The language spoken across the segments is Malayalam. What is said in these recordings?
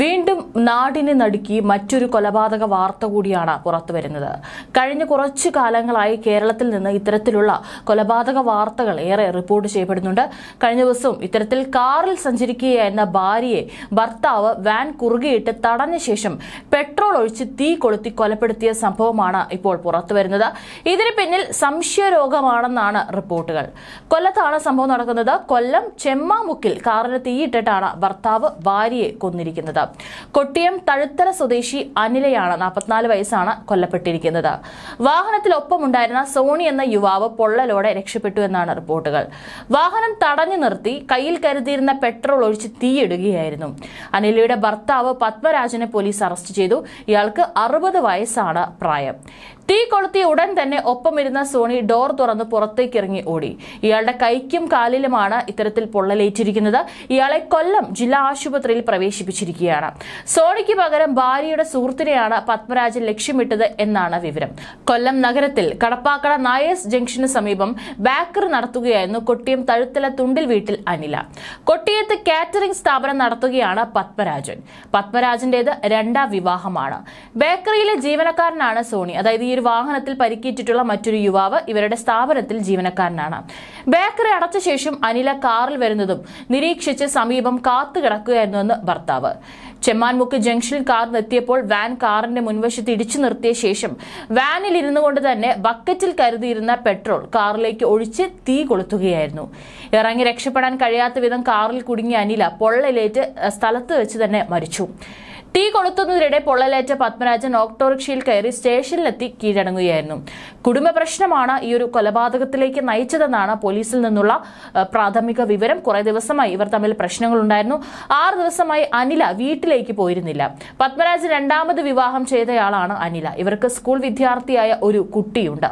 വീണ്ടും നാടിനെ നടുക്കി മറ്റൊരു കൊലപാതക വാർത്ത കൂടിയാണ് പുറത്തുവരുന്നത് കഴിഞ്ഞ കുറച്ചു കാലങ്ങളായി കേരളത്തിൽ നിന്ന് ഇത്തരത്തിലുള്ള കൊലപാതക വാർത്തകൾ ഏറെ റിപ്പോർട്ട് ചെയ്യപ്പെടുന്നുണ്ട് കഴിഞ്ഞ ദിവസവും ഇത്തരത്തിൽ കാറിൽ സഞ്ചരിക്കുകയായിരുന്ന ഭാര്യയെ ഭർത്താവ് വാൻ കുറുകെയിട്ട് തടഞ്ഞ ശേഷം പെട്രോൾ ഒഴിച്ച് തീ കൊളുത്തി കൊലപ്പെടുത്തിയ സംഭവമാണ് ഇപ്പോൾ പുറത്തുവരുന്നത് ഇതിന് പിന്നിൽ സംശയരോഗമാണെന്നാണ് റിപ്പോർട്ടുകൾ കൊല്ലത്താണ് സംഭവം നടക്കുന്നത് കൊല്ലം ചെമ്മാമുക്കിൽ കാറിന് തീയിട്ടിട്ടാണ് ഭർത്താവ് ഭാര്യയെ കൊന്നിരിക്കുന്നത് കൊല്ലപ്പെട്ടത് കൊട്ടിയം തഴുത്തല സ്വദേശി അനിലയാണ് നാൽപ്പത്തിനാല് വയസ്സാണ് കൊല്ലപ്പെട്ടിരിക്കുന്നത് വാഹനത്തിലൊപ്പമുണ്ടായിരുന്ന സോണി എന്ന യുവാവ് പൊള്ളലോടെ രക്ഷപ്പെട്ടു എന്നാണ് റിപ്പോർട്ടുകൾ വാഹനം തടഞ്ഞു നിർത്തി കയ്യിൽ കരുതിയിരുന്ന പെട്രോൾ ഒഴിച്ച് തീയിടുകയായിരുന്നു അനിലയുടെ ഭർത്താവ് പത്മരാജനെ പോലീസ് അറസ്റ്റ് ചെയ്തു ഇയാൾക്ക് അറുപത് വയസ്സാണ് പ്രായം തീ കൊളുത്തിയ ഉടൻ തന്നെ ഒപ്പമിരുന്ന സോണി ഡോർ തുറന്ന് പുറത്തേക്ക് ഇറങ്ങി ഓടി ഇയാളുടെ കൈക്കും കാലിലുമാണ് ഇത്തരത്തിൽ പൊള്ളലേറ്റിരിക്കുന്നത് ഇയാളെ കൊല്ലം ജില്ലാ ആശുപത്രിയിൽ പ്രവേശിപ്പിച്ചിരിക്കുകയാണ് സോണിക്ക് പകരം ഭാര്യയുടെ സുഹൃത്തിനെയാണ് പത്മരാജൻ ലക്ഷ്യമിട്ടത് എന്നാണ് വിവരം കൊല്ലം നഗരത്തിൽ കടപ്പാക്കട നായസ് ജംഗ്ഷന് സമീപം ബേക്കറി നടത്തുകയായിരുന്നു കൊട്ടിയം തഴുത്തല തുണ്ടിൽ വീട്ടിൽ അനില കൊട്ടിയത്ത് കാറ്ററിംഗ് സ്ഥാപനം നടത്തുകയാണ് പത്മരാജൻ പത്മരാജന്റേത് രണ്ടാം വിവാഹമാണ് ബേക്കറിയിലെ ജീവനക്കാരനാണ് സോണി അതായത് ഈ ഒരു വാഹനത്തിൽ പരിക്കേറ്റിട്ടുള്ള മറ്റൊരു യുവാവ് ഇവരുടെ സ്ഥാപനത്തിൽ ജീവനക്കാരനാണ് ബേക്കറി അടച്ച ശേഷം അനില കാറിൽ വരുന്നതും നിരീക്ഷിച്ച് സമീപം കാത്തുകിടക്കുകയായിരുന്നുവെന്ന് ഭർത്താവ് ചെമ്മാൻമുക്ക് ജംഗ്ഷനിൽ കാർ നിർത്തിയപ്പോൾ വാൻ കാറിന്റെ മുൻവശത്ത് ഇടിച്ചു നിർത്തിയ ശേഷം വാനിൽ ഇരുന്നു കൊണ്ട് തന്നെ ബക്കറ്റിൽ കരുതിയിരുന്ന പെട്രോൾ കാറിലേക്ക് ഒഴിച്ച് തീ കൊളുത്തുകയായിരുന്നു ഇറങ്ങി രക്ഷപ്പെടാൻ കഴിയാത്ത വിധം കാറിൽ കുടുങ്ങിയ അനില പൊള്ളലേറ്റ് സ്ഥലത്ത് വെച്ച് തന്നെ മരിച്ചു തീ കൊളുത്തുന്നതിനിടെ പൊള്ളലേറ്റ പത്മരാജൻ ഓക്ടോറിക്ഷയിൽ കയറി സ്റ്റേഷനിലെത്തി കീഴടങ്ങുകയായിരുന്നു കുടുംബ പ്രശ്നമാണ് ഈ ഒരു കൊലപാതകത്തിലേക്ക് നയിച്ചതെന്നാണ് പോലീസിൽ നിന്നുള്ള പ്രാഥമിക വിവരം കുറേ ദിവസമായി ഇവർ തമ്മിൽ പ്രശ്നങ്ങളുണ്ടായിരുന്നു ആറ് ദിവസമായി അനില വീട്ടിലേക്ക് പോയിരുന്നില്ല പത്മരാജൻ രണ്ടാമത് വിവാഹം ചെയ്തയാളാണ് അനില ഇവർക്ക് സ്കൂൾ വിദ്യാർത്ഥിയായ ഒരു കുട്ടിയുണ്ട്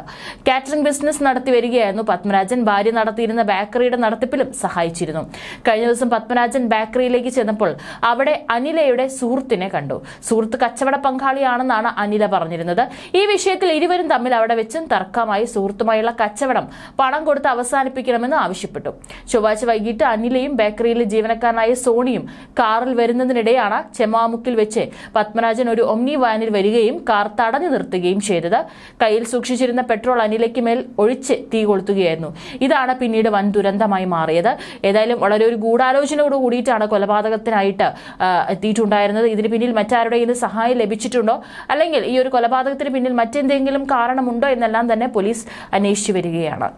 കാറ്ററിംഗ് ബിസിനസ് നടത്തി വരികയായിരുന്നു പത്മരാജൻ ഭാര്യ നടത്തിയിരുന്ന ബേക്കറിയുടെ നടത്തിപ്പിലും സഹായിച്ചിരുന്നു കഴിഞ്ഞ ദിവസം പത്മരാജൻ ബേക്കറിയിലേക്ക് ചെന്നപ്പോൾ അവിടെ അനിലയുടെ സുഹൃത്തിനെ സുഹൃത്തിനെ കണ്ടു സുഹൃത്ത് കച്ചവട പങ്കാളിയാണെന്നാണ് അനില പറഞ്ഞിരുന്നത് ഈ വിഷയത്തിൽ ഇരുവരും തമ്മിൽ അവിടെ വെച്ചും തർക്കമായി സുഹൃത്തുമായുള്ള കച്ചവടം പണം കൊടുത്ത് അവസാനിപ്പിക്കണമെന്ന് ആവശ്യപ്പെട്ടു ചൊവ്വാഴ്ച വൈകിട്ട് അനിലയും ബേക്കറിയിലെ ജീവനക്കാരനായ സോണിയും കാറിൽ വരുന്നതിനിടെയാണ് ചെമാമുക്കിൽ വെച്ച് പത്മരാജൻ ഒരു ഒമ്നി വാനിൽ വരികയും കാർ തടഞ്ഞു നിർത്തുകയും ചെയ്തത് കയ്യിൽ സൂക്ഷിച്ചിരുന്ന പെട്രോൾ അനിലയ്ക്ക് മേൽ ഒഴിച്ച് തീ കൊളുത്തുകയായിരുന്നു ഇതാണ് പിന്നീട് വൻ ദുരന്തമായി മാറിയത് ഏതായാലും വളരെ ഒരു ഗൂഢാലോചനയോട് കൂടിയിട്ടാണ് കൊലപാതകത്തിനായിട്ട് എത്തിയിട്ടുണ്ടായിരുന്നത് ഇതിന് പിന്നിൽ മറ്റാരുടെ ഇത് സഹായം ലഭിച്ചിട്ടുണ്ടോ അല്ലെങ്കിൽ ഈ ഒരു കൊലപാതകത്തിന് പിന്നിൽ മറ്റെന്തെങ്കിലും കാരണമുണ്ടോ എന്നെല്ലാം തന്നെ പോലീസ് അന്വേഷിച്ചു വരികയാണ്